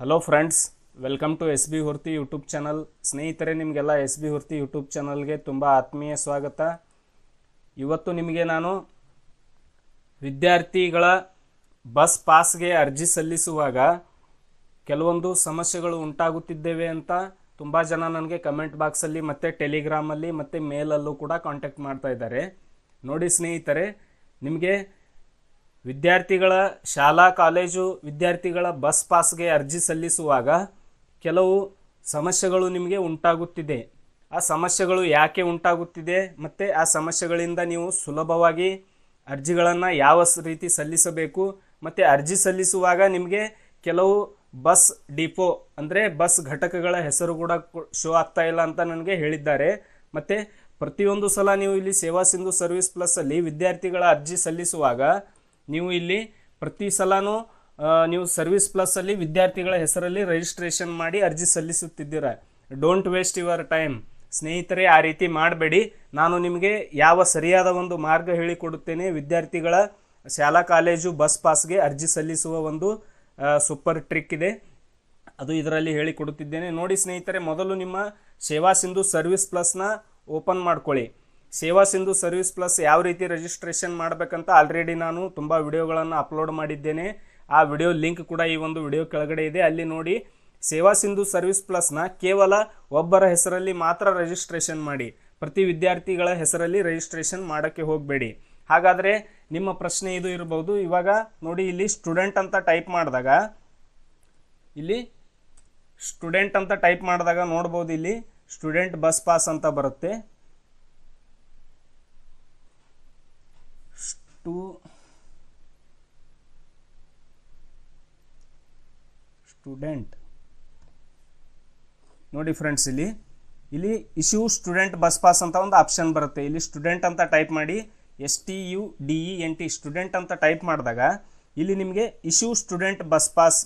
hello friends welcome to S B Hurthi YouTube channel ಸ್ನೇಹಿತರೆ ನಿಮಗೆಲ್ಲ S B Hurthi YouTube ಚಾನಲ್ಗೆ ತುಂಬ ಆತ್ಮೀಯ ಸ್ವಾಗತ ಇವತ್ತು ನಿಮಗೆ ನಾನು ವಿದ್ಯಾರ್ಥಿಗಳ ಬಸ್ ಪಾಸ್ಗೆ ಅರ್ಜಿ ಸಲ್ಲಿಸುವಾಗ ಕೆಲವೊಂದು ಸಮಸ್ಯೆಗಳು ಉಂಟಾಗುತ್ತಿದ್ದೇವೆ ಅಂತ ತುಂಬ ಜನ ನನಗೆ ಕಮೆಂಟ್ ಬಾಕ್ಸಲ್ಲಿ ಮತ್ತು ಟೆಲಿಗ್ರಾಮಲ್ಲಿ ಮತ್ತು ಮೇಲಲ್ಲೂ ಕೂಡ ಕಾಂಟ್ಯಾಕ್ಟ್ ಮಾಡ್ತಾ ಇದ್ದಾರೆ ನೋಡಿ ಸ್ನೇಹಿತರೆ ನಿಮಗೆ ವಿದ್ಯಾರ್ಥಿಗಳ ಶಾಲಾ ಕಾಲೇಜು ವಿದ್ಯಾರ್ಥಿಗಳ ಬಸ್ ಪಾಸ್ಗೆ ಅರ್ಜಿ ಸಲ್ಲಿಸುವಾಗ ಕೆಲವು ಸಮಸ್ಯೆಗಳು ನಿಮಗೆ ಉಂಟಾಗುತ್ತಿದೆ ಆ ಸಮಸ್ಯೆಗಳು ಯಾಕೆ ಉಂಟಾಗುತ್ತಿದೆ ಮತ್ತು ಆ ಸಮಸ್ಯೆಗಳಿಂದ ನೀವು ಸುಲಭವಾಗಿ ಅರ್ಜಿಗಳನ್ನು ಯಾವ ರೀತಿ ಸಲ್ಲಿಸಬೇಕು ಮತ್ತು ಅರ್ಜಿ ಸಲ್ಲಿಸುವಾಗ ನಿಮಗೆ ಕೆಲವು ಬಸ್ ಡಿಪೋ ಅಂದರೆ ಬಸ್ ಘಟಕಗಳ ಹೆಸರು ಕೂಡ ಶೋ ಆಗ್ತಾ ಇಲ್ಲ ಅಂತ ನನಗೆ ಹೇಳಿದ್ದಾರೆ ಮತ್ತು ಪ್ರತಿಯೊಂದು ಸಲ ನೀವು ಇಲ್ಲಿ ಸೇವಾ ಸಿಂಧು ಸರ್ವಿಸ್ ಪ್ಲಸ್ಸಲ್ಲಿ ವಿದ್ಯಾರ್ಥಿಗಳ ಅರ್ಜಿ ಸಲ್ಲಿಸುವಾಗ ನೀವು ಇಲ್ಲಿ ಪ್ರತಿ ಸಲನೂ ನೀವು ಸರ್ವಿಸ್ ಪ್ಲಸ್ಸಲ್ಲಿ ವಿದ್ಯಾರ್ಥಿಗಳ ಹೆಸರಲ್ಲಿ ರಿಜಿಸ್ಟ್ರೇಷನ್ ಮಾಡಿ ಅರ್ಜಿ ಸಲ್ಲಿಸುತ್ತಿದ್ದೀರ ಡೋಂಟ್ ವೇಸ್ಟ್ ಯುವರ್ ಟೈಮ್ ಸ್ನೇಹಿತರೆ ಆ ರೀತಿ ಮಾಡಬೇಡಿ ನಾನು ನಿಮಗೆ ಯಾವ ಸರಿಯಾದ ಒಂದು ಮಾರ್ಗ ಹೇಳಿಕೊಡುತ್ತೇನೆ ವಿದ್ಯಾರ್ಥಿಗಳ ಶಾಲಾ ಕಾಲೇಜು ಬಸ್ ಪಾಸ್ಗೆ ಅರ್ಜಿ ಸಲ್ಲಿಸುವ ಒಂದು ಸೂಪರ್ ಟ್ರಿಕ್ ಇದೆ ಅದು ಇದರಲ್ಲಿ ಹೇಳಿಕೊಡುತ್ತಿದ್ದೇನೆ ನೋಡಿ ಸ್ನೇಹಿತರೆ ಮೊದಲು ನಿಮ್ಮ ಸೇವಾ ಸಿಂಧು ಸರ್ವಿಸ್ ಪ್ಲಸ್ನ ಓಪನ್ ಮಾಡ್ಕೊಳ್ಳಿ ಸೇವಾ ಸಿಂಧು ಸರ್ವಿಸ್ ಪ್ಲಸ್ ಯಾವ ರೀತಿ ರಿಜಿಸ್ಟ್ರೇಷನ್ ಮಾಡಬೇಕಂತ ಆಲ್ರೆಡಿ ನಾನು ತುಂಬ ವಿಡಿಯೋಗಳನ್ನು ಅಪ್ಲೋಡ್ ಮಾಡಿದ್ದೇನೆ ಆ ವಿಡಿಯೋ ಲಿಂಕ್ ಕೂಡ ಈ ಒಂದು ವಿಡಿಯೋ ಕೆಳಗಡೆ ಇದೆ ಅಲ್ಲಿ ನೋಡಿ ಸೇವಾ ಸಿಂಧು ಸರ್ವಿಸ್ ಪ್ಲಸ್ನ ಕೇವಲ ಒಬ್ಬರ ಹೆಸರಲ್ಲಿ ಮಾತ್ರ ರಿಜಿಸ್ಟ್ರೇಷನ್ ಮಾಡಿ ಪ್ರತಿ ವಿದ್ಯಾರ್ಥಿಗಳ ಹೆಸರಲ್ಲಿ ರಿಜಿಸ್ಟ್ರೇಷನ್ ಮಾಡೋಕ್ಕೆ ಹೋಗಬೇಡಿ ಹಾಗಾದರೆ ನಿಮ್ಮ ಪ್ರಶ್ನೆ ಇದು ಇರಬಹುದು ಇವಾಗ ನೋಡಿ ಇಲ್ಲಿ ಸ್ಟೂಡೆಂಟ್ ಅಂತ ಟೈಪ್ ಮಾಡಿದಾಗ ಇಲ್ಲಿ ಸ್ಟೂಡೆಂಟ್ ಅಂತ ಟೈಪ್ ಮಾಡಿದಾಗ ನೋಡ್ಬೋದು ಇಲ್ಲಿ ಸ್ಟೂಡೆಂಟ್ ಬಸ್ ಪಾಸ್ ಅಂತ ಬರುತ್ತೆ ಟು ಸ್ಟೂಡೆಂಟ್ ನೋಡಿ ಫ್ರೆಂಡ್ಸ್ ಇಲ್ಲಿ ಇಲ್ಲಿ ಇಶ್ಯೂ ಸ್ಟೂಡೆಂಟ್ ಬಸ್ ಪಾಸ್ ಅಂತ ಒಂದು ಆಪ್ಷನ್ ಬರುತ್ತೆ ಇಲ್ಲಿ ಸ್ಟೂಡೆಂಟ್ ಅಂತ ಟೈಪ್ ಮಾಡಿ S T U D E N T student ಅಂತ ಟೈಪ್ ಮಾಡಿದಾಗ ಇಲ್ಲಿ ನಿಮಗೆ ಇಶ್ಯೂ ಸ್ಟೂಡೆಂಟ್ ಬಸ್ ಪಾಸ್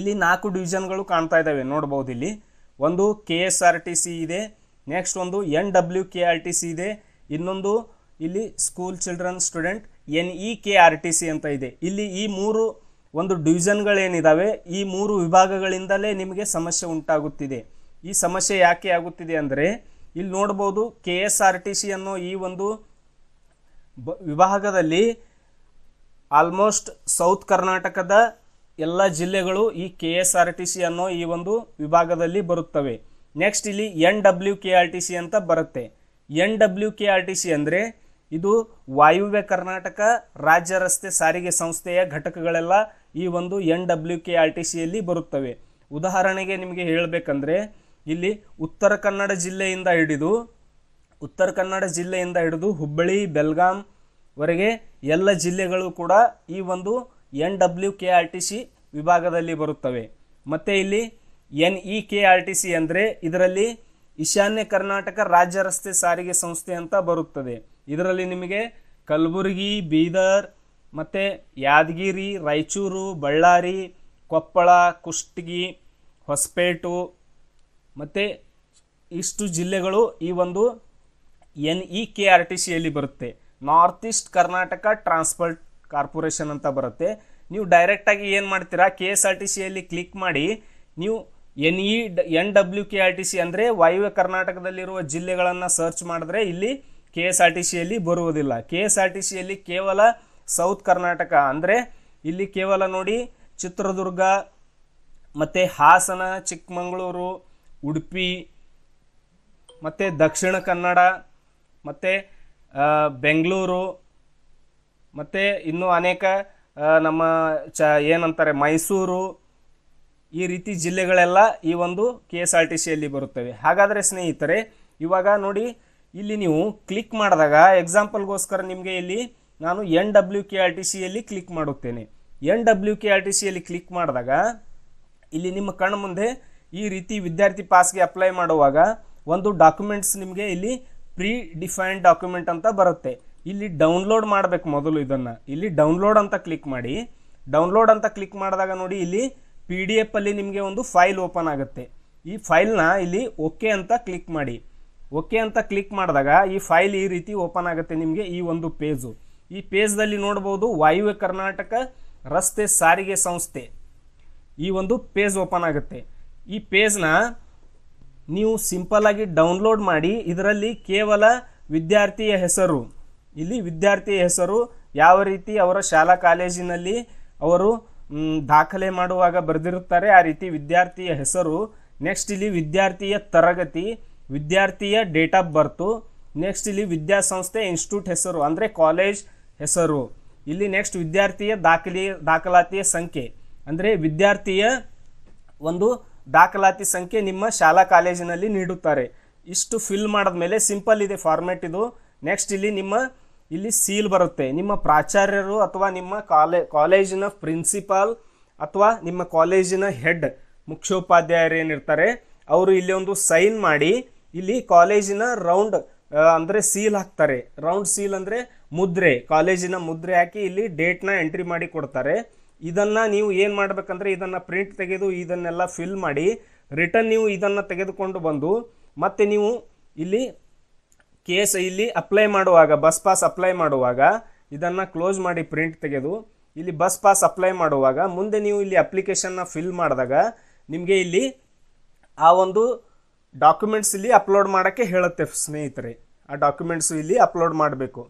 ಇಲ್ಲಿ ನಾಲ್ಕು ಡಿವಿಷನ್ಗಳು ಕಾಣ್ತಾ ಇದ್ದಾವೆ ನೋಡ್ಬೋದು ಇಲ್ಲಿ ಒಂದು K S R T C ಇದೆ ನೆಕ್ಸ್ಟ್ ಒಂದು N W K R T C ಇದೆ ಇನ್ನೊಂದು ಇಲ್ಲಿ school children student N E K R T C ಅಂತ ಇದೆ ಇಲ್ಲಿ ಈ ಮೂರು ಒಂದು ಡಿವಿಷನ್ಗಳೇನಿದ್ದಾವೆ ಈ ಮೂರು ವಿಭಾಗಗಳಿಂದಲೇ ನಿಮಗೆ ಸಮಸ್ಯೆ ಉಂಟಾಗುತ್ತಿದೆ ಈ ಸಮಸ್ಯೆ ಯಾಕೆ ಆಗುತ್ತಿದೆ ಅಂದರೆ ಇಲ್ಲಿ ನೋಡ್ಬೋದು K S R T C ಅನ್ನೋ ಈ ಒಂದು ಬ ವಿಭಾಗದಲ್ಲಿ ಆಲ್ಮೋಸ್ಟ್ ಸೌತ್ ಕರ್ನಾಟಕದ ಎಲ್ಲ ಜಿಲ್ಲೆಗಳು ಈ K S R T C ಅನ್ನೋ ಈ ಒಂದು ವಿಭಾಗದಲ್ಲಿ ಬರುತ್ತವೆ ನೆಕ್ಸ್ಟ್ ಇಲ್ಲಿ N W K R T C ಅಂತ ಬರುತ್ತೆ N W K R T C ಅಂದರೆ ಇದು ವಾಯುವ್ಯ ಕರ್ನಾಟಕ ರಾಜ್ಯ ರಸ್ತೆ ಸಾರಿಗೆ ಸಂಸ್ಥೆಯ ಘಟಕಗಳೆಲ್ಲ ಈ ಒಂದು N W K R T ಸಿಯಲ್ಲಿ ಬರುತ್ತವೆ ಉದಾಹರಣೆಗೆ ನಿಮಗೆ ಹೇಳಬೇಕಂದ್ರೆ ಇಲ್ಲಿ ಉತ್ತರ ಕನ್ನಡ ಜಿಲ್ಲೆಯಿಂದ ಹಿಡಿದು ಉತ್ತರ ಕನ್ನಡ ಜಿಲ್ಲೆಯಿಂದ ಹಿಡಿದು ಹುಬ್ಬಳ್ಳಿ ಬೆಲ್ಗಾಮ್ ವರೆಗೆ ಎಲ್ಲ ಜಿಲ್ಲೆಗಳು ಕೂಡ ಈ ಒಂದು N W K R T C ವಿಭಾಗದಲ್ಲಿ ಬರುತ್ತವೆ ಮತ್ತು ಇಲ್ಲಿ N E K R T C ಅಂದರೆ ಇದರಲ್ಲಿ ಈಶಾನ್ಯ ಕರ್ನಾಟಕ ರಾಜ್ಯ ರಸ್ತೆ ಸಾರಿಗೆ ಸಂಸ್ಥೆ ಅಂತ ಬರುತ್ತದೆ ಇದರಲ್ಲಿ ನಿಮಗೆ ಕಲಬುರಗಿ ಬೀದರ್ ಮತ್ತು ಯಾದಗಿರಿ ರಾಯಚೂರು ಬಳ್ಳಾರಿ ಕೊಪ್ಪಳ ಕುಷ್ಟಗಿ ಹೊಸಪೇಟು ಮತ್ತು ಇಷ್ಟು ಜಿಲ್ಲೆಗಳು ಈ ಒಂದು N E K R T ಸಿಯಲ್ಲಿ ಬರುತ್ತೆ north east Karnataka transport corporation ಅಂತ ಬರುತ್ತೆ ನೀವು ಡೈರೆಕ್ಟಾಗಿ ಏನು ಮಾಡ್ತೀರಾ ಕೆ ಎಸ್ ಆರ್ ಟಿ ಸಿಯಲ್ಲಿ ಕ್ಲಿಕ್ ಮಾಡಿ ನೀವು N E N W K R T C ಅಂದರೆ ವಾಯುವ್ಯ ಕರ್ನಾಟಕದಲ್ಲಿರುವ ಜಿಲ್ಲೆಗಳನ್ನು ಸರ್ಚ್ ಮಾಡಿದ್ರೆ ಇಲ್ಲಿ ಕೆ ಎಸ್ ಆರ್ ಟಿ ಸಿಯಲ್ಲಿ ಬರುವುದಿಲ್ಲ ಕೆ ಎಸ್ ಆರ್ ಟಿ ಸಿಯಲ್ಲಿ ಕೇವಲ ಸೌತ್ ಕರ್ನಾಟಕ ಅಂದರೆ ಇಲ್ಲಿ ಕೇವಲ ನೋಡಿ ಚಿತ್ರದುರ್ಗ ಮತ್ತು ಹಾಸನ ಚಿಕ್ಕಮಗಳೂರು ಉಡುಪಿ ಮತ್ತು ದಕ್ಷಿಣ ಕನ್ನಡ ಮತ್ತು ಬೆಂಗಳೂರು ಮತ್ತು ಇನ್ನೂ ಅನೇಕ ನಮ್ಮ ಚ ಏನಂತಾರೆ ಮೈಸೂರು ಈ ರೀತಿ ಜಿಲ್ಲೆಗಳೆಲ್ಲ ಈ ಒಂದು ಕೆ ಎಸ್ ಆರ್ ಟಿ ಸಿಯಲ್ಲಿ ಬರುತ್ತವೆ ಹಾಗಾದರೆ ಸ್ನೇಹಿತರೆ ಇವಾಗ ನೋಡಿ ಇಲ್ಲಿ ನೀವು ಕ್ಲಿಕ್ ಮಾಡಿದಾಗ ಎಕ್ಸಾಂಪಲ್ಗೋಸ್ಕರ ನಿಮಗೆ ಇಲ್ಲಿ ನಾನು N W K R T ಸಿಯಲ್ಲಿ ಕ್ಲಿಕ್ ಮಾಡುತ್ತೇನೆ N W K R T ಸಿಯಲ್ಲಿ ಕ್ಲಿಕ್ ಮಾಡಿದಾಗ ಇಲ್ಲಿ ನಿಮ್ಮ ಕಣ್ಣ ಮುಂದೆ ಈ ರೀತಿ ವಿದ್ಯಾರ್ಥಿ ಪಾಸ್ಗೆ ಅಪ್ಲೈ ಮಾಡುವಾಗ ಒಂದು ಡಾಕ್ಯುಮೆಂಟ್ಸ್ ನಿಮಗೆ ಇಲ್ಲಿ ಪ್ರೀ ಡಿಫೈನ್ಡ್ ಡಾಕ್ಯುಮೆಂಟ್ ಅಂತ ಬರುತ್ತೆ ಇಲ್ಲಿ ಡೌನ್ಲೋಡ್ ಮಾಡಬೇಕು ಮೊದಲು ಇದನ್ನು ಇಲ್ಲಿ ಡೌನ್ಲೋಡ್ ಅಂತ ಕ್ಲಿಕ್ ಮಾಡಿ ಡೌನ್ಲೋಡ್ ಅಂತ ಕ್ಲಿಕ್ ಮಾಡಿದಾಗ ನೋಡಿ ಇಲ್ಲಿ ಪಿ ಡಿ ಎಫಲ್ಲಿ ನಿಮಗೆ ಒಂದು ಫೈಲ್ ಓಪನ್ ಆಗುತ್ತೆ ಈ ಫೈಲ್ನ ಇಲ್ಲಿ ಓಕೆ ಅಂತ ಕ್ಲಿಕ್ ಮಾಡಿ ಓಕೆ ಅಂತ ಕ್ಲಿಕ್ ಮಾಡಿದಾಗ ಈ ಫೈಲ್ ಈ ರೀತಿ ಓಪನ್ ಆಗುತ್ತೆ ನಿಮಗೆ ಈ ಒಂದು ಪೇಜು ಈ ಪೇಜ್ದಲ್ಲಿ ನೋಡ್ಬೋದು ವಾಯುವ್ಯ ಕರ್ನಾಟಕ ರಸ್ತೆ ಸಾರಿಗೆ ಸಂಸ್ಥೆ ಈ ಒಂದು ಪೇಜ್ ಓಪನ್ ಆಗುತ್ತೆ ಈ ಪೇಜ್ನ ನೀವು ಸಿಂಪಲ್ ಆಗಿ ಡೌನ್ಲೋಡ್ ಮಾಡಿ ಇದರಲ್ಲಿ ಕೇವಲ ವಿದ್ಯಾರ್ಥಿಯ ಹೆಸರು ಇಲ್ಲಿ ವಿದ್ಯಾರ್ಥಿಯ ಹೆಸರು ಯಾವ ರೀತಿ ಅವರ ಶಾಲಾ ಕಾಲೇಜಿನಲ್ಲಿ ಅವರು ದಾಖಲೆ ಮಾಡುವಾಗ ಬರೆದಿರುತ್ತಾರೆ ಆ ರೀತಿ ವಿದ್ಯಾರ್ಥಿಯ ಹೆಸರು ನೆಕ್ಸ್ಟ್ ಇಲ್ಲಿ ವಿದ್ಯಾರ್ಥಿಯ ತರಗತಿ ವಿದ್ಯಾರ್ಥಿಯ ಡೇಟ್ ಆಫ್ ಬರ್ತು ನೆಕ್ಸ್ಟ್ ಇಲ್ಲಿ ವಿದ್ಯಾಸಂಸ್ಥೆ ಇನ್ಸ್ಟಿಟ್ಯೂಟ್ ಹೆಸರು ಅಂದರೆ ಕಾಲೇಜ್ ಹೆಸರು ಇಲ್ಲಿ ನೆಕ್ಸ್ಟ್ ವಿದ್ಯಾರ್ಥಿಯ ದಾಖಲೆ ದಾಖಲಾತಿಯ ಸಂಖ್ಯೆ ಅಂದರೆ ವಿದ್ಯಾರ್ಥಿಯ ಒಂದು ದಾಖಲಾತಿ ಸಂಖ್ಯೆ ನಿಮ್ಮ ಶಾಲಾ ಕಾಲೇಜಿನಲ್ಲಿ ನೀಡುತ್ತಾರೆ ಇಷ್ಟು ಫಿಲ್ ಮಾಡಿದ್ಮೇಲೆ ಸಿಂಪಲ್ ಇದೆ ಫಾರ್ಮ್ಯಾಟ್ ಇದು ನೆಕ್ಸ್ಟ್ ಇಲ್ಲಿ ನಿಮ್ಮ ಇಲ್ಲಿ ಸೀಲ್ ಬರುತ್ತೆ ನಿಮ್ಮ ಪ್ರಾಚಾರ್ಯರು ಅಥವಾ ನಿಮ್ಮ ಕಾಲೇ ಕಾಲೇಜಿನ ಪ್ರಿನ್ಸಿಪಾಲ್ ಅಥವಾ ನಿಮ್ಮ ಕಾಲೇಜಿನ ಹೆಡ್ ಮುಖ್ಯೋಪಾಧ್ಯಾಯರು ಏನಿರ್ತಾರೆ ಅವರು ಇಲ್ಲಿ ಒಂದು ಸೈನ್ ಮಾಡಿ ಇಲ್ಲಿ ಕಾಲೇಜಿನ ರೌಂಡ್ ಅಂದರೆ ಸೀಲ್ ಹಾಕ್ತಾರೆ ರೌಂಡ್ ಸೀಲ್ ಅಂದರೆ ಮುದ್ರೆ ಕಾಲೇಜಿನ ಮುದ್ರೆ ಹಾಕಿ ಇಲ್ಲಿ ಡೇಟ್ನ ಎಂಟ್ರಿ ಮಾಡಿ ಕೊಡ್ತಾರೆ ಇದನ್ನು ನೀವು ಏನು ಮಾಡಬೇಕಂದ್ರೆ ಇದನ್ನು ಪ್ರಿಂಟ್ ತೆಗೆದು ಇದನ್ನೆಲ್ಲ ಫಿಲ್ ಮಾಡಿ ರಿಟರ್ನ್ ನೀವು ಇದನ್ನು ತೆಗೆದುಕೊಂಡು ಬಂದು ಮತ್ತೆ ನೀವು ಇಲ್ಲಿ ಕೇಸ್ ಇಲ್ಲಿ ಅಪ್ಲೈ ಮಾಡುವಾಗ ಬಸ್ ಪಾಸ್ ಅಪ್ಲೈ ಮಾಡುವಾಗ ಇದನ್ನು ಕ್ಲೋಸ್ ಮಾಡಿ ಪ್ರಿಂಟ್ ತೆಗೆದು ಇಲ್ಲಿ ಬಸ್ ಪಾಸ್ ಅಪ್ಲೈ ಮಾಡುವಾಗ ಮುಂದೆ ನೀವು ಇಲ್ಲಿ ಅಪ್ಲಿಕೇಶನ್ನ ಫಿಲ್ ಮಾಡಿದಾಗ ನಿಮಗೆ ಇಲ್ಲಿ ಆ ಒಂದು ಡಾಕ್ಯುಮೆಂಟ್ಸ್ ಇಲ್ಲಿ ಅಪ್ಲೋಡ್ ಮಾಡೋಕ್ಕೆ ಹೇಳುತ್ತೆ ಸ್ನೇಹಿತರೆ ಆ ಡಾಕ್ಯುಮೆಂಟ್ಸ್ ಇಲ್ಲಿ ಅಪ್ಲೋಡ್ ಮಾಡಬೇಕು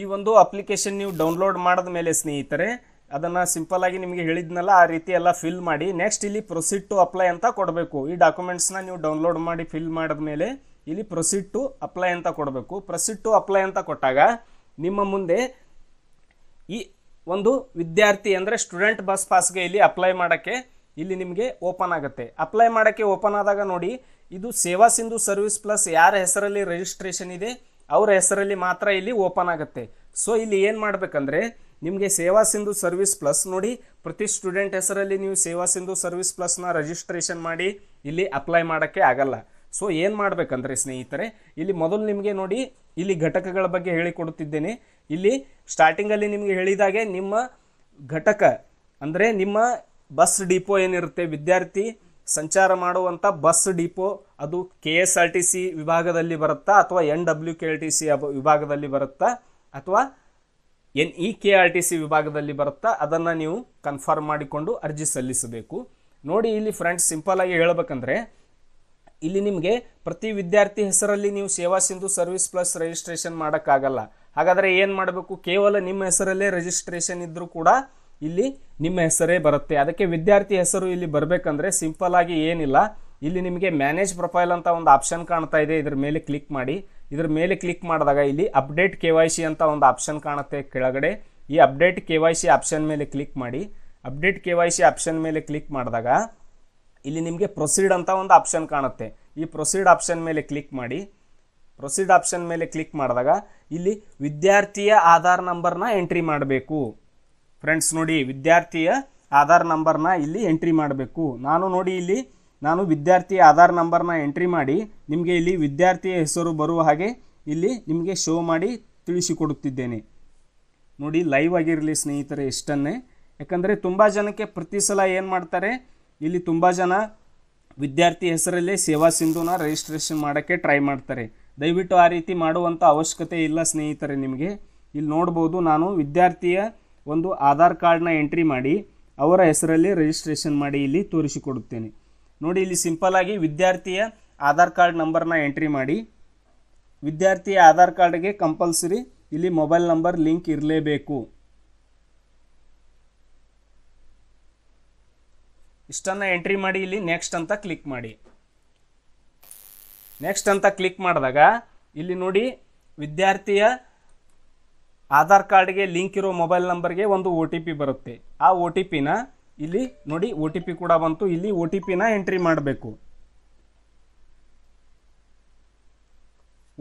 ಈ ಒಂದು ಅಪ್ಲಿಕೇಶನ್ ನೀವು ಡೌನ್ಲೋಡ್ ಮಾಡಿದ ಮೇಲೆ ಸ್ನೇಹಿತರೆ ಅದನ್ನು ಸಿಂಪಲ್ ಆಗಿ ನಿಮಗೆ ಹೇಳಿದ್ನಲ್ಲ ಆ ರೀತಿ ಎಲ್ಲ ಫಿಲ್ ಮಾಡಿ ನೆಕ್ಸ್ಟ್ ಇಲ್ಲಿ ಪ್ರೊಸೀಡ್ ಟು ಅಪ್ಲೈ ಅಂತ ಕೊಡಬೇಕು ಈ ಡಾಕ್ಯುಮೆಂಟ್ಸ್ನ ನೀವು ಡೌನ್ಲೋಡ್ ಮಾಡಿ ಫಿಲ್ ಮಾಡಿದ ಮೇಲೆ ಇಲ್ಲಿ ಪ್ರೊಸೀಡ್ ಟು ಅಪ್ಲೈ ಅಂತ ಕೊಡಬೇಕು ಪ್ರೊಸೀಡ್ ಟು ಅಪ್ಲೈ ಅಂತ ಕೊಟ್ಟಾಗ ನಿಮ್ಮ ಮುಂದೆ ಈ ಒಂದು ವಿದ್ಯಾರ್ಥಿ ಅಂದರೆ ಸ್ಟೂಡೆಂಟ್ ಬಸ್ ಪಾಸ್ಗೆ ಇಲ್ಲಿ ಅಪ್ಲೈ ಮಾಡೋಕ್ಕೆ ಇಲ್ಲಿ ನಿಮಗೆ ಓಪನ್ ಆಗುತ್ತೆ ಅಪ್ಲೈ ಮಾಡೋಕ್ಕೆ ಓಪನ್ ಆದಾಗ ನೋಡಿ ಇದು ಸೇವಾ ಸಿಂಧು ಸರ್ವಿಸ್ ಪ್ಲಸ್ ಯಾರ ಹೆಸರಲ್ಲಿ ರಿಜಿಸ್ಟ್ರೇಷನ್ ಇದೆ ಅವರ ಹೆಸರಲ್ಲಿ ಮಾತ್ರ ಇಲ್ಲಿ ಓಪನ್ ಆಗುತ್ತೆ ಸೊ ಇಲ್ಲಿ ಏನು ಮಾಡಬೇಕಂದ್ರೆ ನಿಮಗೆ ಸೇವಾ ಸಿಂಧು ಸರ್ವಿಸ್ ಪ್ಲಸ್ ನೋಡಿ ಪ್ರತಿ ಸ್ಟೂಡೆಂಟ್ ಹೆಸರಲ್ಲಿ ನೀವು ಸೇವಾ ಸಿಂಧು ಸರ್ವಿಸ್ ಪ್ಲಸ್ನ ರಿಜಿಸ್ಟ್ರೇಷನ್ ಮಾಡಿ ಇಲ್ಲಿ ಅಪ್ಲೈ ಮಾಡೋಕ್ಕೆ ಆಗಲ್ಲ ಸೊ ಏನು ಮಾಡಬೇಕಂದ್ರೆ ಸ್ನೇಹಿತರೆ ಇಲ್ಲಿ ಮೊದಲು ನಿಮಗೆ ನೋಡಿ ಇಲ್ಲಿ ಘಟಕಗಳ ಬಗ್ಗೆ ಹೇಳಿಕೊಡುತ್ತಿದ್ದೇನೆ ಇಲ್ಲಿ ಸ್ಟಾರ್ಟಿಂಗಲ್ಲಿ ನಿಮಗೆ ಹೇಳಿದಾಗೆ ನಿಮ್ಮ ಘಟಕ ಅಂದರೆ ನಿಮ್ಮ ಬಸ್ ಡಿಪೋ ಏನಿರುತ್ತೆ ವಿದ್ಯಾರ್ಥಿ ಸಂಚಾರ ಮಾಡುವಂಥ ಬಸ್ ಡಿಪೋ ಅದು K S R T C ವಿಭಾಗದಲ್ಲಿ ಬರುತ್ತಾ ಅಥವಾ N W K R T C ವಿಭಾಗದಲ್ಲಿ ಬರುತ್ತಾ ಅಥವಾ N E K R T C ವಿಭಾಗದಲ್ಲಿ ಬರುತ್ತಾ ಅದನ್ನು ನೀವು ಕನ್ಫರ್ಮ್ ಮಾಡಿಕೊಂಡು ಅರ್ಜಿ ಸಲ್ಲಿಸಬೇಕು ನೋಡಿ ಇಲ್ಲಿ ಫ್ರೆಂಡ್ಸ್ ಸಿಂಪಲ್ ಆಗಿ ಹೇಳಬೇಕಂದ್ರೆ ಇಲ್ಲಿ ನಿಮಗೆ ಪ್ರತಿ ವಿದ್ಯಾರ್ಥಿ ಹೆಸರಲ್ಲಿ ನೀವು ಸೇವಾ ಸಿಂಧು ಸರ್ವಿಸ್ ಪ್ಲಸ್ ರಿಜಿಸ್ಟ್ರೇಷನ್ ಮಾಡೋಕ್ಕಾಗಲ್ಲ ಹಾಗಾದರೆ ಏನು ಮಾಡಬೇಕು ಕೇವಲ ನಿಮ್ಮ ಹೆಸರಲ್ಲೇ ರಿಜಿಸ್ಟ್ರೇಷನ್ ಇದ್ದರೂ ಕೂಡ ಇಲ್ಲಿ ನಿಮ್ಮ ಹೆಸರೇ ಬರುತ್ತೆ ಅದಕ್ಕೆ ವಿದ್ಯಾರ್ಥಿ ಹೆಸರು ಇಲ್ಲಿ ಬರಬೇಕಂದ್ರೆ ಸಿಂಪಲ್ ಆಗಿ ಏನಿಲ್ಲ ಇಲ್ಲಿ ನಿಮಗೆ ಮ್ಯಾನೇಜ್ ಪ್ರೊಫೈಲ್ ಅಂತ ಒಂದು ಆಪ್ಷನ್ ಕಾಣ್ತಾ ಇದೆ ಇದ್ರ ಮೇಲೆ ಕ್ಲಿಕ್ ಮಾಡಿ ಇದ್ರ ಮೇಲೆ ಕ್ಲಿಕ್ ಮಾಡಿದಾಗ ಇಲ್ಲಿ ಅಪ್ಡೇಟ್ ಕೆ ವೈ ಸಿ ಅಂತ ಒಂದು ಆಪ್ಷನ್ ಕಾಣುತ್ತೆ ಕೆಳಗಡೆ ಈ update K Y C option ಮೇಲೆ ಕ್ಲಿಕ್ ಮಾಡಿ update K Y C option ಮೇಲೆ ಕ್ಲಿಕ್ ಮಾಡಿದಾಗ ಇಲ್ಲಿ ನಿಮಗೆ ಪ್ರೊಸೀಡ್ ಅಂತ ಒಂದು ಆಪ್ಷನ್ ಕಾಣುತ್ತೆ ಈ ಪ್ರೊಸೀಡ್ ಆಪ್ಷನ್ ಮೇಲೆ ಕ್ಲಿಕ್ ಮಾಡಿ ಪ್ರೊಸೀಡ್ ಆಪ್ಷನ್ ಮೇಲೆ ಕ್ಲಿಕ್ ಮಾಡಿದಾಗ ಇಲ್ಲಿ ವಿದ್ಯಾರ್ಥಿಯ ಆಧಾರ್ ನಂಬರ್ನ ಎಂಟ್ರಿ ಮಾಡಬೇಕು ಫ್ರೆಂಡ್ಸ್ ನೋಡಿ ವಿದ್ಯಾರ್ಥಿಯ ಆಧಾರ್ ನಂಬರ್ನ ಇಲ್ಲಿ ಎಂಟ್ರಿ ಮಾಡಬೇಕು ನಾನು ನೋಡಿ ಇಲ್ಲಿ ನಾನು ವಿದ್ಯಾರ್ಥಿ ಆಧಾರ್ ನಂಬರ್ನ ಎಂಟ್ರಿ ಮಾಡಿ ನಿಮಗೆ ಇಲ್ಲಿ ವಿದ್ಯಾರ್ಥಿಯ ಹೆಸರು ಬರುವ ಹಾಗೆ ಇಲ್ಲಿ ನಿಮಗೆ ಶೋ ಮಾಡಿ ತಿಳಿಸಿಕೊಡುತ್ತಿದ್ದೇನೆ ನೋಡಿ ಲೈವ್ ಆಗಿರಲಿ ಸ್ನೇಹಿತರೆ ಇಷ್ಟನ್ನೇ ಯಾಕಂದರೆ ತುಂಬ ಜನಕ್ಕೆ ಪ್ರತಿ ಸಲ ಏನು ಮಾಡ್ತಾರೆ ಇಲ್ಲಿ ತುಂಬ ಜನ ವಿದ್ಯಾರ್ಥಿ ಹೆಸರಲ್ಲೇ ಸೇವಾ ಸಿಂಧುನ ರಿಜಿಸ್ಟ್ರೇಷನ್ ಮಾಡೋಕ್ಕೆ ಟ್ರೈ ಮಾಡ್ತಾರೆ ದಯವಿಟ್ಟು ಆ ರೀತಿ ಮಾಡುವಂಥ ಅವಶ್ಯಕತೆ ಇಲ್ಲ ಸ್ನೇಹಿತರೆ ನಿಮಗೆ ಇಲ್ಲಿ ನೋಡ್ಬೋದು ನಾನು ವಿದ್ಯಾರ್ಥಿಯ ಒಂದು ಆಧಾರ್ ಕಾರ್ಡ್ನ ಎಂಟ್ರಿ ಮಾಡಿ ಅವರ ಹೆಸರಲ್ಲಿ ರಿಜಿಸ್ಟ್ರೇಷನ್ ಮಾಡಿ ಇಲ್ಲಿ ತೋರಿಸಿಕೊಡುತ್ತೇನೆ ನೋಡಿ ಇಲ್ಲಿ ಸಿಂಪಲ್ ಆಗಿ ವಿದ್ಯಾರ್ಥಿಯ ಆಧಾರ್ ಕಾರ್ಡ್ ನಂಬರ್ನ ಎಂಟ್ರಿ ಮಾಡಿ ವಿದ್ಯಾರ್ಥಿಯ ಆಧಾರ್ ಕಾರ್ಡ್ಗೆ ಕಂಪಲ್ಸರಿ ಇಲ್ಲಿ ಮೊಬೈಲ್ ನಂಬರ್ ಲಿಂಕ್ ಇರಲೇಬೇಕು ಇಷ್ಟನ್ನು ಎಂಟ್ರಿ ಮಾಡಿ ಇಲ್ಲಿ ನೆಕ್ಸ್ಟ್ ಅಂತ ಕ್ಲಿಕ್ ಮಾಡಿ ನೆಕ್ಸ್ಟ್ ಅಂತ ಕ್ಲಿಕ್ ಮಾಡಿದಾಗ ಇಲ್ಲಿ ನೋಡಿ ವಿದ್ಯಾರ್ಥಿಯ ಆಧಾರ್ ಕಾರ್ಡ್ಗೆ ಲಿಂಕ್ ಇರೋ ಮೊಬೈಲ್ ನಂಬರ್ಗೆ ಒಂದು ಓ ಟಿ ಪಿ ಬರುತ್ತೆ ಆ ಓ ಟಿ ಪಿನ ಇಲ್ಲಿ ನೋಡಿ ಒ ಟಿ ಪಿ ಕೂಡ ಬಂತು ಇಲ್ಲಿ ಒ ಟಿ ಪಿನ ಎಂಟ್ರಿ ಮಾಡಬೇಕು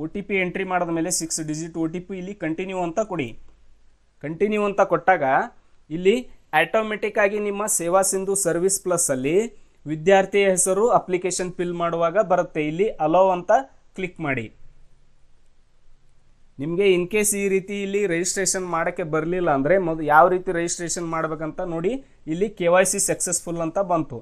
ಒ ಟಿ ಪಿ ಎಂಟ್ರಿ ಮಾಡಿದ ಮೇಲೆ six digit O T P ಇಲ್ಲಿ ಕಂಟಿನ್ಯೂ ಅಂತ ಕೊಡಿ ಕಂಟಿನ್ಯೂ ಅಂತ ಕೊಟ್ಟಾಗ ಇಲ್ಲಿ ಆಟೋಮೆಟಿಕ್ ಆಗಿ ನಿಮ್ಮ ಸೇವಾ ಸಿಂಧು ಸರ್ವಿಸ್ ಪ್ಲಸ್ಸಲ್ಲಿ ವಿದ್ಯಾರ್ಥಿಯ ಹೆಸರು ಅಪ್ಲಿಕೇಶನ್ ಫಿಲ್ ಮಾಡುವಾಗ ಬರುತ್ತೆ ಇಲ್ಲಿ ಅಲೋ ಅಂತ ಕ್ಲಿಕ್ ಮಾಡಿ ನಿಮಗೆ ಇನ್ ಕೇಸ್ ಈ ರೀತಿ ಇಲ್ಲಿ ರಿಜಿಸ್ಟ್ರೇಷನ್ ಮಾಡೋಕ್ಕೆ ಬರಲಿಲ್ಲ ಅಂದರೆ ಮೊದಲು ಯಾವ ರೀತಿ ರಿಜಿಸ್ಟ್ರೇಷನ್ ಮಾಡಬೇಕಂತ ನೋಡಿ ಇಲ್ಲಿ ಕೆ ವೈ ಸಿ ಸಕ್ಸಸ್ಫುಲ್ ಅಂತ ಬಂತು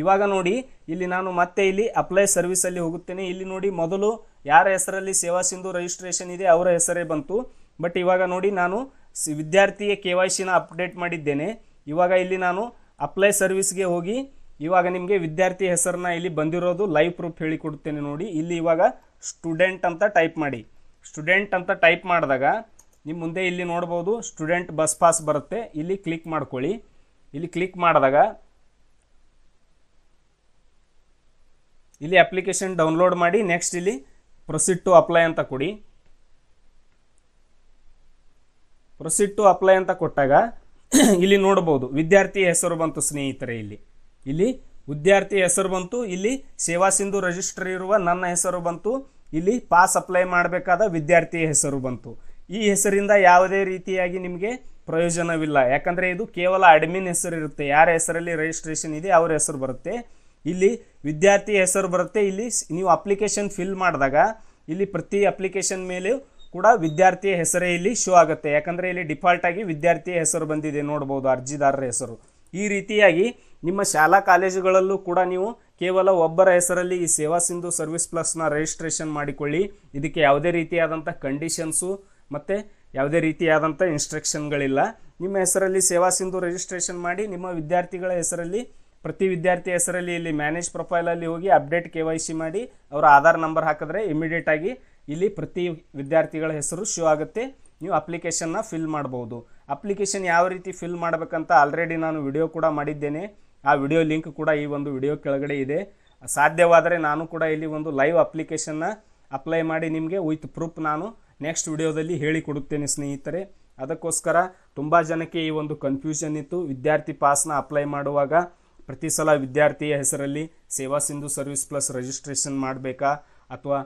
ಇವಾಗ ನೋಡಿ ಇಲ್ಲಿ ನಾನು ಮತ್ತೆ ಇಲ್ಲಿ ಅಪ್ಲೈ ಸರ್ವಿಸಲ್ಲಿ ಹೋಗುತ್ತೇನೆ ಇಲ್ಲಿ ನೋಡಿ ಮೊದಲು ಯಾರ ಹೆಸರಲ್ಲಿ ಸೇವಾ ಸಿಂಧು ರಿಜಿಸ್ಟ್ರೇಷನ್ ಇದೆ ಅವರ ಹೆಸರೇ ಬಂತು ಬಟ್ ಇವಾಗ ನೋಡಿ ನಾನು ವಿದ್ಯಾರ್ಥಿಯ ಕೆ ವೈ ಸಿನ ಅಪ್ಡೇಟ್ ಮಾಡಿದ್ದೇನೆ ಇವಾಗ ಇಲ್ಲಿ ನಾನು ಅಪ್ಲೈ ಸರ್ವಿಸ್ಗೆ ಹೋಗಿ ಇವಾಗ ನಿಮಗೆ ವಿದ್ಯಾರ್ಥಿ ಹೆಸರನ್ನ ಇಲ್ಲಿ ಬಂದಿರೋದು ಲೈವ್ ಪ್ರೂಫ್ ಹೇಳಿಕೊಡ್ತೇನೆ ನೋಡಿ ಇಲ್ಲಿ ಇವಾಗ ಸ್ಟೂಡೆಂಟ್ ಅಂತ ಟೈಪ್ ಮಾಡಿ ಸ್ಟೂಡೆಂಟ್ ಅಂತ ಟೈಪ್ ಮಾಡಿದಾಗ ನಿಮ್ಮ ಮುಂದೆ ಇಲ್ಲಿ ನೋಡ್ಬೋದು ಸ್ಟೂಡೆಂಟ್ ಬಸ್ ಪಾಸ್ ಬರುತ್ತೆ ಇಲ್ಲಿ ಕ್ಲಿಕ್ ಮಾಡ್ಕೊಳ್ಳಿ ಇಲ್ಲಿ ಕ್ಲಿಕ್ ಮಾಡಿದಾಗ ಇಲ್ಲಿ ಅಪ್ಲಿಕೇಶನ್ ಡೌನ್ಲೋಡ್ ಮಾಡಿ ನೆಕ್ಸ್ಟ್ ಇಲ್ಲಿ ಪ್ರೊಸೀಡ್ ಟು ಅಪ್ಲೈ ಅಂತ ಕೊಡಿ ಪ್ರೊಸೀಡ್ ಟು ಅಪ್ಲೈ ಅಂತ ಕೊಟ್ಟಾಗ ಇಲ್ಲಿ ನೋಡ್ಬೋದು ವಿದ್ಯಾರ್ಥಿ ಹೆಸರು ಬಂತು ಸ್ನೇಹಿತರೆ ಇಲ್ಲಿ ಇಲ್ಲಿ ವಿದ್ಯಾರ್ಥಿ ಹೆಸರು ಬಂತು ಇಲ್ಲಿ ಸೇವಾ ಸಿಂಧು ರಿಜಿಸ್ಟರ್ ಇರುವ ನನ್ನ ಹೆಸರು ಬಂತು ಇಲ್ಲಿ ಪಾಸ್ ಅಪ್ಲೈ ಮಾಡಬೇಕಾದ ವಿದ್ಯಾರ್ಥಿಯ ಹೆಸರು ಬಂತು ಈ ಹೆಸರಿಂದ ಯಾವುದೇ ರೀತಿಯಾಗಿ ನಿಮಗೆ ಪ್ರಯೋಜನವಿಲ್ಲ ಯಾಕಂದರೆ ಇದು ಕೇವಲ ಅಡ್ಮಿನ್ ಹೆಸರು ಇರುತ್ತೆ ಯಾರ ಹೆಸರಲ್ಲಿ ರಿಜಿಸ್ಟ್ರೇಷನ್ ಇದೆ ಅವರ ಹೆಸರು ಬರುತ್ತೆ ಇಲ್ಲಿ ವಿದ್ಯಾರ್ಥಿ ಹೆಸರು ಬರುತ್ತೆ ಇಲ್ಲಿ ನೀವು ಅಪ್ಲಿಕೇಶನ್ ಫಿಲ್ ಮಾಡಿದಾಗ ಇಲ್ಲಿ ಪ್ರತಿ ಅಪ್ಲಿಕೇಶನ್ ಮೇಲೂ ಕೂಡ ವಿದ್ಯಾರ್ಥಿಯ ಹೆಸರೇ ಇಲ್ಲಿ ಶೋ ಆಗುತ್ತೆ ಯಾಕಂದರೆ ಇಲ್ಲಿ ಡಿಫಾಲ್ಟ್ ಆಗಿ ವಿದ್ಯಾರ್ಥಿಯ ಹೆಸರು ಬಂದಿದೆ ನೋಡ್ಬೋದು ಅರ್ಜಿದಾರರ ಹೆಸರು ಈ ರೀತಿಯಾಗಿ ನಿಮ್ಮ ಶಾಲಾ ಕಾಲೇಜುಗಳಲ್ಲೂ ಕೂಡ ನೀವು ಕೇವಲ ಒಬ್ಬರ ಹೆಸರಲ್ಲಿ ಈ ಸೇವಾ ಸಿಂಧು ಸರ್ವಿಸ್ ಪ್ಲಸ್ನ ರಿಜಿಸ್ಟ್ರೇಷನ್ ಮಾಡಿಕೊಳ್ಳಿ ಇದಕ್ಕೆ ಯಾವುದೇ ರೀತಿಯಾದಂಥ ಕಂಡೀಷನ್ಸು ಮತ್ತು ಯಾವುದೇ ರೀತಿಯಾದಂಥ ಇನ್ಸ್ಟ್ರಕ್ಷನ್ಗಳಿಲ್ಲ ನಿಮ್ಮ ಹೆಸರಲ್ಲಿ ಸೇವಾ ಸಿಂಧು ರಿಜಿಸ್ಟ್ರೇಷನ್ ಮಾಡಿ ನಿಮ್ಮ ವಿದ್ಯಾರ್ಥಿಗಳ ಹೆಸರಲ್ಲಿ ಪ್ರತಿ ವಿದ್ಯಾರ್ಥಿ ಹೆಸರಲ್ಲಿ ಇಲ್ಲಿ ಮ್ಯಾನೇಜ್ ಪ್ರೊಫೈಲಲ್ಲಿ ಹೋಗಿ ಅಪ್ಡೇಟ್ ಕೆ ವೈ ಸಿ ಮಾಡಿ ಅವರ ಆಧಾರ್ ನಂಬರ್ ಹಾಕಿದ್ರೆ ಇಮಿಡಿಯೇಟಾಗಿ ಆಗಿ ಇಲ್ಲಿ ಪ್ರತಿ ವಿದ್ಯಾರ್ಥಿಗಳ ಹೆಸರು ಶೋ ಆಗುತ್ತೆ ನೀವು ಅಪ್ಲಿಕೇಶನ್ನ ಫಿಲ್ ಮಾಡ್ಬೋದು ಅಪ್ಲಿಕೇಶನ್ ಯಾವ ರೀತಿ ಫಿಲ್ ಮಾಡಬೇಕಂತ ಆಲ್ರೆಡಿ ನಾನು ವಿಡಿಯೋ ಕೂಡ ಮಾಡಿದ್ದೇನೆ ಆ ವಿಡಿಯೋ ಲಿಂಕ್ ಕೂಡ ಈ ಒಂದು ವಿಡಿಯೋ ಕೆಳಗಡೆ ಇದೆ ಸಾಧ್ಯವಾದರೆ ನಾನು ಕೂಡ ಇಲ್ಲಿ ಒಂದು ಲೈವ್ ಅಪ್ಲಿಕೇಶನ್ನ ಅಪ್ಲೈ ಮಾಡಿ ನಿಮಗೆ ವಿತ್ ಪ್ರೂಫ್ ನಾನು ನೆಕ್ಸ್ಟ್ ವಿಡಿಯೋದಲ್ಲಿ ಹೇಳಿಕೊಡುತ್ತೇನೆ ಸ್ನೇಹಿತರೆ ಅದಕ್ಕೋಸ್ಕರ ತುಂಬ ಜನಕ್ಕೆ ಈ ಒಂದು ಕನ್ಫ್ಯೂಷನ್ ಇತ್ತು ವಿದ್ಯಾರ್ಥಿ ಪಾಸ್ನ ಅಪ್ಲೈ ಮಾಡುವಾಗ ಪ್ರತಿ ಸಲ ವಿದ್ಯಾರ್ಥಿಯ ಹೆಸರಲ್ಲಿ ಸೇವಾ ಸಿಂಧು ಸರ್ವಿಸ್ ಪ್ಲಸ್ ರಿಜಿಸ್ಟ್ರೇಷನ್ ಮಾಡಬೇಕಾ ಅಥವಾ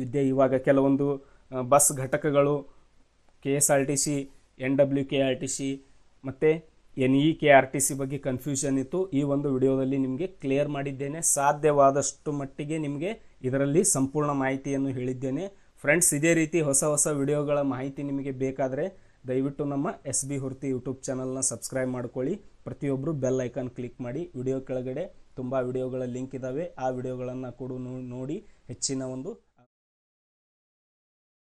ವಿದ್ಯೆ ಇವಾಗ ಕೆಲವೊಂದು ಬಸ್ ಘಟಕಗಳು K S R T C N W K R T C ಮತ್ತು N E K R T C ಬಗ್ಗೆ ಕನ್ಫ್ಯೂಷನ್ ಇತ್ತು ಈ ಒಂದು ವಿಡಿಯೋದಲ್ಲಿ ನಿಮಗೆ ಕ್ಲಿಯರ್ ಮಾಡಿದ್ದೇನೆ ಸಾಧ್ಯವಾದಷ್ಟು ಮಟ್ಟಿಗೆ ನಿಮಗೆ ಇದರಲ್ಲಿ ಸಂಪೂರ್ಣ ಮಾಹಿತಿಯನ್ನು ಹೇಳಿದ್ದೇನೆ ಫ್ರೆಂಡ್ಸ್ ಇದೇ ರೀತಿ ಹೊಸ ಹೊಸ ವಿಡಿಯೋಗಳ ಮಾಹಿತಿ ನಿಮಗೆ ಬೇಕಾದರೆ ದಯವಿಟ್ಟು ನಮ್ಮ ಎಸ್ ಬಿ ಹುರ್ತಿ ಯೂಟ್ಯೂಬ್ ಚಾನಲ್ನ ಸಬ್ಸ್ಕ್ರೈಬ್ ಮಾಡ್ಕೊಳ್ಳಿ ಪ್ರತಿಯೊಬ್ಬರು ಬೆಲ್ ಐಕಾನ್ ಕ್ಲಿಕ್ ಮಾಡಿ ವಿಡಿಯೋ ಕೆಳಗಡೆ ತುಂಬ ವಿಡಿಯೋಗಳ ಲಿಂಕ್ ಇದ್ದಾವೆ ಆ ವಿಡಿಯೋಗಳನ್ನು ಕೂಡ ನೋಡಿ ಹೆಚ್ಚಿನ ಒಂದು